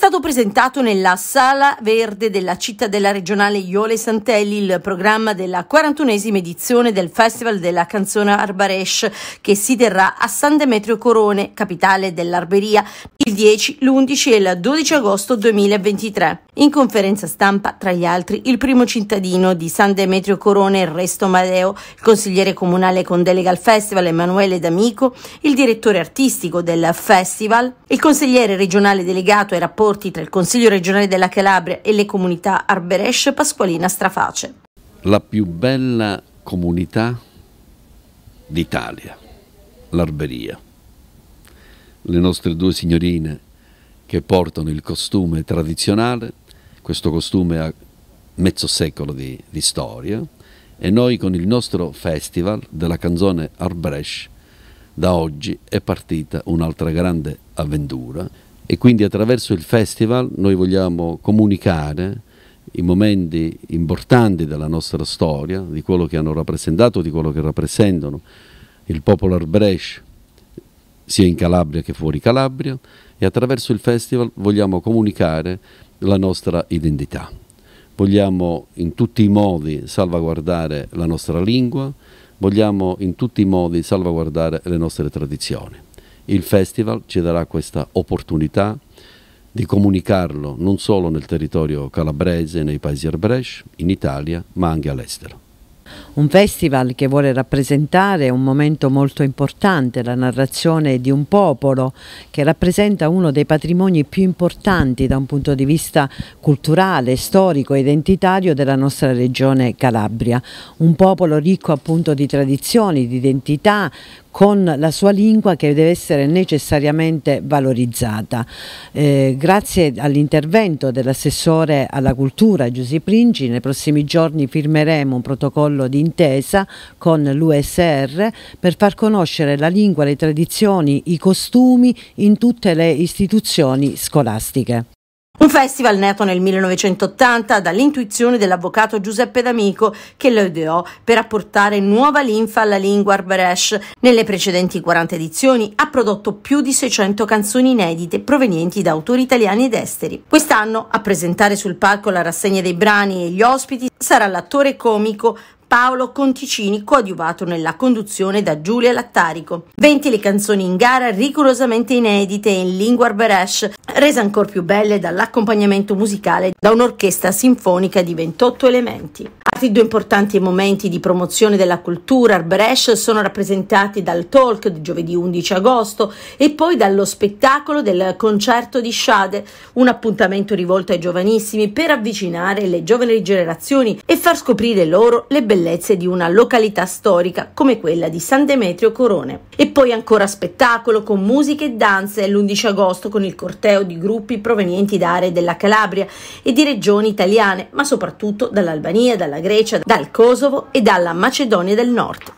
stato presentato nella Sala Verde della cittadella regionale Iole Santelli il programma della 41esima edizione del Festival della canzone Arberesh che si terrà a San Demetrio Corone, capitale dell'Arberia, il 10, l'11 e il 12 agosto 2023. In conferenza stampa, tra gli altri, il primo cittadino di San Demetrio Corone, Resto Madeo, il consigliere comunale con delega al festival Emanuele D'Amico, il direttore artistico del festival, il consigliere regionale delegato ai rapporti tra il Consiglio regionale della Calabria e le comunità Arberesce, Pasqualina Straface. La più bella comunità d'Italia, l'Arberia. Le nostre due signorine che portano il costume tradizionale questo costume ha mezzo secolo di, di storia e noi con il nostro festival della canzone Arbrecht da oggi è partita un'altra grande avventura e quindi attraverso il festival noi vogliamo comunicare i momenti importanti della nostra storia, di quello che hanno rappresentato, di quello che rappresentano il popolo Arbrecht sia in Calabria che fuori Calabria e attraverso il festival vogliamo comunicare la nostra identità. Vogliamo in tutti i modi salvaguardare la nostra lingua, vogliamo in tutti i modi salvaguardare le nostre tradizioni. Il festival ci darà questa opportunità di comunicarlo non solo nel territorio calabrese, nei paesi Arbrecht, in Italia, ma anche all'estero. Un festival che vuole rappresentare un momento molto importante, la narrazione di un popolo che rappresenta uno dei patrimoni più importanti da un punto di vista culturale, storico e identitario della nostra regione Calabria. Un popolo ricco appunto di tradizioni, di identità, con la sua lingua che deve essere necessariamente valorizzata. Eh, grazie all'intervento dell'assessore alla cultura Giuseppe Pringi, nei prossimi giorni firmeremo un protocollo di intesa con l'USR per far conoscere la lingua, le tradizioni, i costumi in tutte le istituzioni scolastiche. Un festival nato nel 1980 dall'intuizione dell'avvocato Giuseppe D'Amico che lo ideò per apportare nuova linfa alla lingua arberesh. Nelle precedenti 40 edizioni ha prodotto più di 600 canzoni inedite provenienti da autori italiani ed esteri. Quest'anno a presentare sul palco la rassegna dei brani e gli ospiti sarà l'attore comico Paolo Conticini, coadiuvato nella conduzione da Giulia Lattarico. 20 le canzoni in gara, rigorosamente inedite in lingua arberesh, rese ancora più belle dall'accompagnamento musicale da un'orchestra sinfonica di 28 elementi. Altri due importanti momenti di promozione della cultura al Brescia sono rappresentati dal talk di giovedì 11 agosto e poi dallo spettacolo del concerto di Shade, un appuntamento rivolto ai giovanissimi per avvicinare le giovani generazioni e far scoprire loro le bellezze di una località storica come quella di San Demetrio Corone. E poi ancora spettacolo con musica e danze l'11 agosto con il corteo di gruppi provenienti da aree della Calabria e di regioni italiane, ma soprattutto dall'Albania, dalla Grecia Grecia, dal Kosovo e dalla Macedonia del Nord.